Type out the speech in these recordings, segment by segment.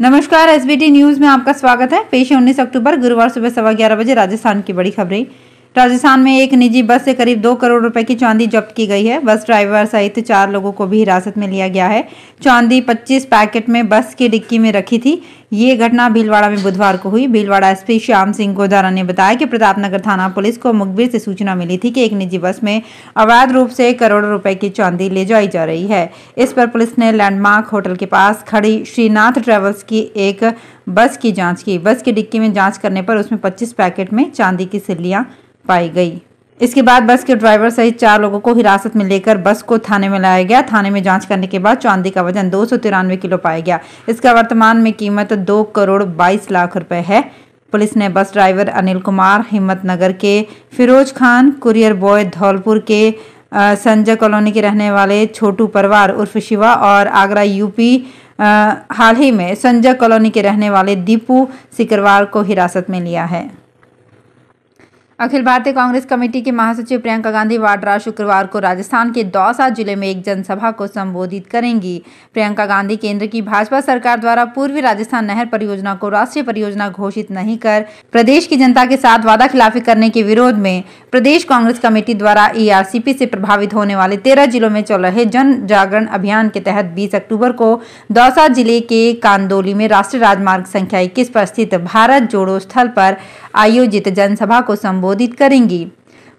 नमस्कार SBT news में आपका स्वागत है पेश है उन्नीस अक्टूबर गुरुवार सुबह सवा ग्यारह बजे राजस्थान की बड़ी खबरें राजस्थान में एक निजी बस से करीब दो करोड़ रुपए की चांदी जब्त की गई है बस ड्राइवर सहित चार लोगों को भी हिरासत में लिया गया है चांदी 25 पैकेट में बस की डिक्की में रखी थी ये घटना भीलवाड़ा में बुधवार को हुई भीलवाड़ा एसपी श्याम सिंह गोदारा ने बताया कि प्रतापनगर थाना पुलिस को मुखबिर से सूचना मिली थी कि एक निजी बस में अवैध रूप से करोड़ों रुपए की चांदी ले जाई जा रही है इस पर पुलिस ने लैंडमार्क होटल के पास खड़ी श्रीनाथ ट्रेवल्स की एक बस की जांच की बस की डिक्की में जांच करने पर उसमें पच्चीस पैकेट में चांदी की सिल्लियां पाई गई इसके बाद बस के ड्राइवर सहित चार लोगों को हिरासत में लेकर बस को थाने में लाया गया थाने में जांच करने के बाद चांदी का वजन दो किलो पाया गया इसका वर्तमान में कीमत दो करोड़ बाईस लाख रुपए है पुलिस ने बस ड्राइवर अनिल कुमार हिम्मतनगर के फिरोज खान कुरियर बॉय धौलपुर के संजय कॉलोनी के रहने वाले छोटू परवार उर्फ शिवा और आगरा यूपी हाल ही में संजय कॉलोनी के रहने वाले दीपू सिकरवार को हिरासत में लिया है अखिल भारतीय कांग्रेस कमेटी के महासचिव प्रियंका गांधी वाड्रा शुक्रवार को राजस्थान के दौसा जिले में एक जनसभा को संबोधित करेंगी प्रियंका गांधी केंद्र की भाजपा सरकार द्वारा पूर्वी राजस्थान नहर परियोजना को राष्ट्रीय परियोजना घोषित नहीं कर प्रदेश की जनता के साथ वादा खिलाफी करने के विरोध में प्रदेश कांग्रेस कमेटी द्वारा ईआरसीपी से प्रभावित होने वाले तेरह जिलों में चल रहे जन जागरण अभियान के तहत बीस अक्टूबर को दौसा जिले के कांदोली में राष्ट्रीय राजमार्ग संख्या इक्कीस पर स्थित भारत जोड़ो स्थल पर आयोजित जनसभा को संबोधित संबोधित करेंगी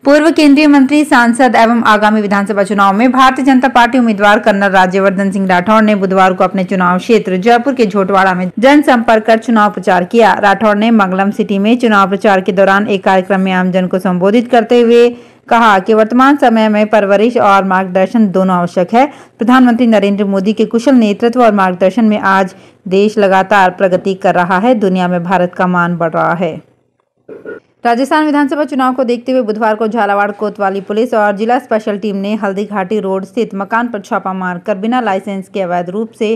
पूर्व केंद्रीय मंत्री सांसद एवं आगामी विधानसभा चुनाव में भारतीय जनता पार्टी उम्मीदवार कर्नल राज्यवर्धन सिंह राठौर ने बुधवार को अपने चुनाव क्षेत्र जयपुर के झोटवाड़ा में जनसंपर्क कर चुनाव प्रचार किया राठौड़ ने मंगलम सिटी में चुनाव प्रचार के दौरान एक कार्यक्रम में आमजन को संबोधित करते हुए कहा कि वर्तमान समय में परवरिश और मार्गदर्शन दोनों आवश्यक है प्रधानमंत्री नरेंद्र मोदी के कुशल नेतृत्व और मार्गदर्शन में आज देश लगातार प्रगति कर रहा है दुनिया में भारत का मान बढ़ रहा है राजस्थान विधानसभा चुनाव को देखते हुए बुधवार को झालावाड़ कोतवाली पुलिस और जिला स्पेशल टीम ने हल्दी घाटी रोड स्थित मकान पर छापा मारकर बिना लाइसेंस के अवैध रूप से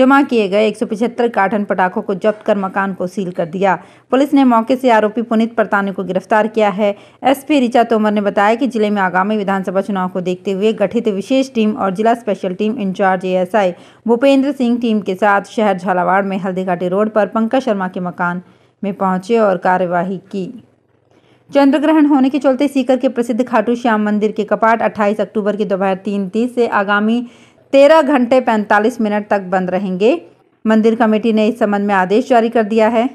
जमा किए गए एक कार्टन पटाखों को जब्त कर मकान को सील कर दिया पुलिस ने मौके से आरोपी पुनित परतानी को गिरफ्तार किया है एसपी ऋचा तोमर ने बताया कि जिले में आगामी विधानसभा चुनाव को देखते हुए गठित विशेष टीम और जिला special team incharge ASI Bhupendra Singh team के साथ शहर झालावाड़ में हल्दी घाटी रोड पर पंकज शर्मा के मकान में पहुंचे और कार्यवाही की चंद्रग्रहण होने के चलते सीकर के प्रसिद्ध खाटू श्याम मंदिर के कपाट 28 अक्टूबर की दोपहर तीन तीस से आगामी 13 घंटे 45 मिनट तक बंद रहेंगे मंदिर कमेटी ने इस संबंध में आदेश जारी कर दिया है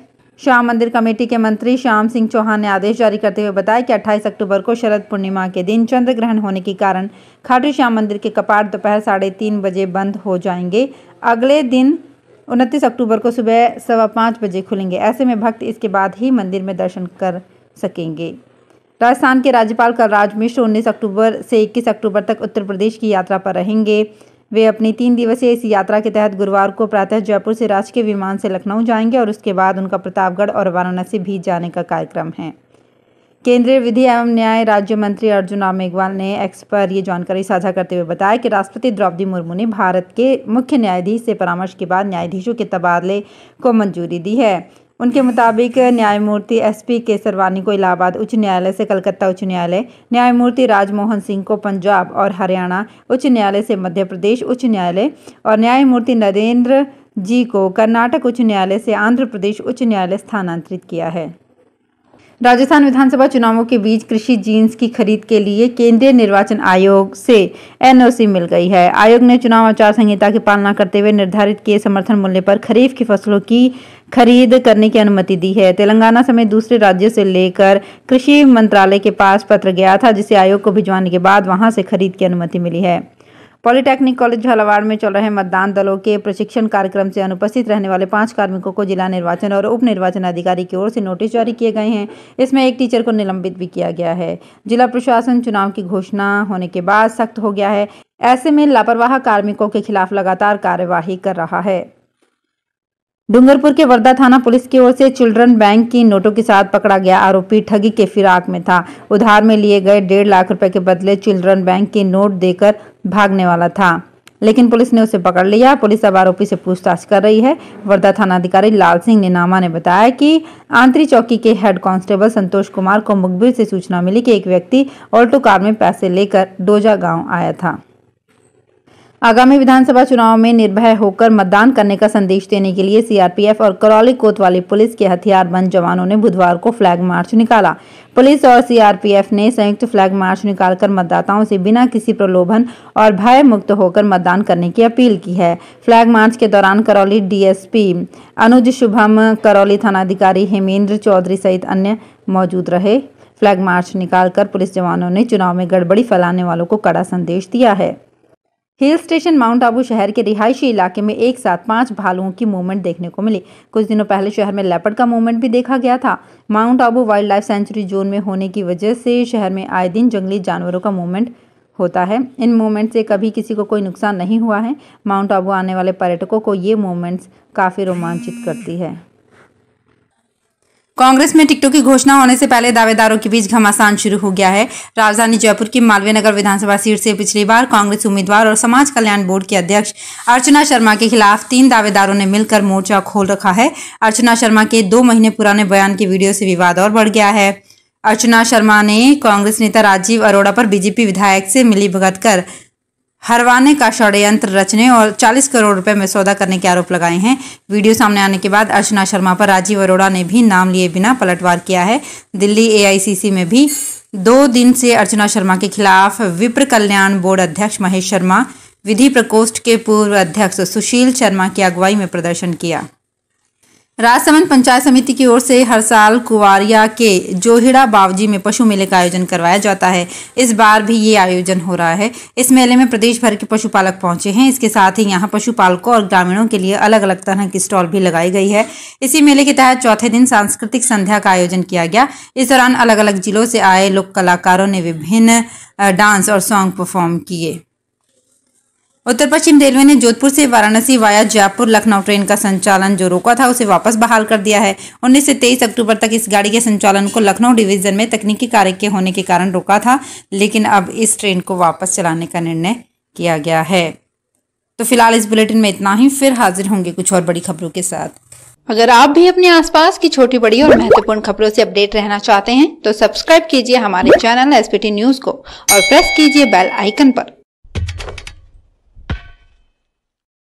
श्याम मंदिर कमेटी के मंत्री श्याम सिंह चौहान ने आदेश जारी करते हुए बताया कि 28 अक्टूबर को शरद पूर्णिमा के दिन चंद्र ग्रहण होने के कारण खाटू श्याम मंदिर के कपाट दोपहर साढ़े तीन बजे बंद हो जाएंगे अगले दिन उनतीस अक्टूबर को सुबह सवा पाँच बजे खुलेंगे ऐसे में भक्त इसके बाद ही मंदिर में दर्शन कर सकेंगे राजस्थान के राज्यपाल कलराज मिश्र उन्नीस अक्टूबर से इक्कीस अक्टूबर तक उत्तर प्रदेश की यात्रा पर रहेंगे वे अपनी तीन दिवसीय इस यात्रा के तहत गुरुवार को प्रातः जयपुर से राजकीय विमान से लखनऊ जाएंगे और उसके बाद उनका प्रतापगढ़ और वाराणसी भी जाने का कार्यक्रम है केंद्रीय विधि एवं न्याय राज्य मंत्री अर्जुन राम मेघवाल ने एक्स पर यह जानकारी साझा करते हुए बताया कि राष्ट्रपति द्रौपदी मुर्मू ने भारत के मुख्य न्यायाधीश से परामर्श के बाद न्यायाधीशों के तबादले को मंजूरी दी है उनके मुताबिक न्यायमूर्ति एस पी केसरवानी को इलाहाबाद उच्च न्यायालय से कलकत्ता उच्च न्यायालय न्यायमूर्ति राजमोहन सिंह को पंजाब और हरियाणा उच्च न्यायालय से मध्य प्रदेश उच्च न्यायालय और न्यायमूर्ति नरेंद्र जी को कर्नाटक उच्च न्यायालय से आंध्र प्रदेश उच्च न्यायालय स्थानांतरित किया है राजस्थान विधानसभा चुनावों के बीच कृषि जीन्स की खरीद के लिए केंद्रीय निर्वाचन आयोग से एनओसी मिल गई है आयोग ने चुनाव आचार संहिता की पालना करते हुए निर्धारित किए समर्थन मूल्य पर खरीफ की फसलों की खरीद करने की अनुमति दी है तेलंगाना समेत दूसरे राज्यों से लेकर कृषि मंत्रालय के पास पत्र गया था जिसे आयोग को भिजवाने के बाद वहां से खरीद की अनुमति मिली है पॉलिटेक्निक कॉलेज झालावाड़ में चल रहे मतदान दलों के प्रशिक्षण कार्यक्रम से अनुपस्थित रहने वाले पांच कार्मिकों को जिला निर्वाचन और उप निर्वाचन अधिकारी की ओर से नोटिस जारी किए गए हैं इसमें एक टीचर को निलंबित भी किया गया है जिला प्रशासन चुनाव की घोषणा होने के बाद सख्त हो गया है ऐसे में लापरवाह कार्मिकों के खिलाफ लगातार कार्यवाही कर रहा है डूंगरपुर के वर्धा थाना पुलिस की ओर से चिल्ड्रन बैंक की नोटों के साथ पकड़ा गया आरोपी ठगी के फिराक में था उधार में लिए गए डेढ़ लाख रुपए के बदले चिल्ड्रन बैंक के नोट देकर भागने वाला था लेकिन पुलिस ने उसे पकड़ लिया पुलिस अब आरोपी से पूछताछ कर रही है वर्धा थाना अधिकारी लाल सिंह निनामा ने बताया कि आंतरी चौकी के हेड कांस्टेबल संतोष कुमार को मुखबिर से सूचना मिली कि एक व्यक्ति ऑल्टो कार में पैसे लेकर डोजा गांव आया था आगामी विधानसभा चुनाव में निर्भय होकर मतदान करने का संदेश देने के लिए सीआरपीएफ और करौली कोतवाली पुलिस के हथियारबंद जवानों ने बुधवार को फ्लैग मार्च निकाला पुलिस और सीआरपीएफ ने संयुक्त फ्लैग मार्च निकालकर मतदाताओं से बिना किसी प्रलोभन और भय मुक्त होकर मतदान करने की अपील की है फ्लैग मार्च के दौरान करौली डीएसपी अनुज शुभम करौली थानाधिकारी हेमेंद्र चौधरी सहित अन्य मौजूद रहे फ्लैग मार्च निकालकर पुलिस जवानों ने चुनाव में गड़बड़ी फैलाने वालों को कड़ा संदेश दिया है हिल स्टेशन माउंट आबू शहर के रिहायशी इलाके में एक साथ पांच भालुओं की मूवमेंट देखने को मिली कुछ दिनों पहले शहर में लेपर्ड का मूवमेंट भी देखा गया था Mount Abu wildlife sanctuary zone में होने की वजह से शहर में आए दिन जंगली जानवरों का मूवमेंट होता है इन मूवमेंट से कभी किसी को कोई नुकसान नहीं हुआ है माउंट आबू आने वाले पर्यटकों को ये मूवमेंट्स काफ़ी रोमांचित करती है कांग्रेस में टिकटों की घोषणा होने से पहले दावेदारों के बीच घमासान शुरू हो गया है राजधानी जयपुर की मालवीय नगर विधानसभा सीट से पिछली बार कांग्रेस उम्मीदवार और समाज कल्याण बोर्ड के अध्यक्ष अर्चना शर्मा के खिलाफ तीन दावेदारों ने मिलकर मोर्चा खोल रखा है अर्चना शर्मा के दो महीने पुराने बयान के वीडियो से विवाद और बढ़ गया है अर्चना शर्मा ने कांग्रेस नेता राजीव अरोड़ा पर बीजेपी विधायक से मिली कर हरवाने का षड्यंत्र रचने और 40 करोड़ रुपए में सौदा करने के आरोप लगाए हैं वीडियो सामने आने के बाद अर्चना शर्मा पर राजीव अरोड़ा ने भी नाम लिए बिना पलटवार किया है दिल्ली एआईसीसी में भी दो दिन से अर्चना शर्मा के खिलाफ विप्र कल्याण बोर्ड अध्यक्ष महेश शर्मा विधि प्रकोष्ठ के पूर्व अध्यक्ष सुशील शर्मा की अगुवाई में प्रदर्शन किया राजसमंद पंचायत समिति की ओर से हर साल कुवारिया के जोहिड़ा बावजी में पशु मेले का आयोजन करवाया जाता है इस बार भी ये आयोजन हो रहा है इस मेले में प्रदेश भर के पशुपालक पहुंचे हैं इसके साथ ही यहाँ पशुपालकों और ग्रामीणों के लिए अलग अलग तरह की स्टॉल भी लगाई गई है इसी मेले के तहत चौथे दिन सांस्कृतिक संध्या का आयोजन किया गया इस दौरान अलग अलग जिलों से आए लोक कलाकारों ने विभिन्न डांस और सॉन्ग परफॉर्म किए उत्तर पश्चिम रेलवे ने जोधपुर से वाराणसी वाया जयपुर लखनऊ ट्रेन का संचालन जो रोका था उसे वापस बहाल कर दिया है 19 से 23 अक्टूबर तक इस गाड़ी के संचालन को लखनऊ डिवीजन में तकनीकी कार्य के होने के कारण रोका था लेकिन अब इस ट्रेन को वापस चलाने का निर्णय किया गया है तो फिलहाल इस बुलेटिन में इतना ही फिर हाजिर होंगे कुछ और बड़ी खबरों के साथ अगर आप भी अपने आसपास की छोटी बड़ी और महत्वपूर्ण खबरों से अपडेट रहना चाहते हैं तो सब्सक्राइब कीजिए हमारे चैनल एस न्यूज को और प्रेस कीजिए बेल आइकन पर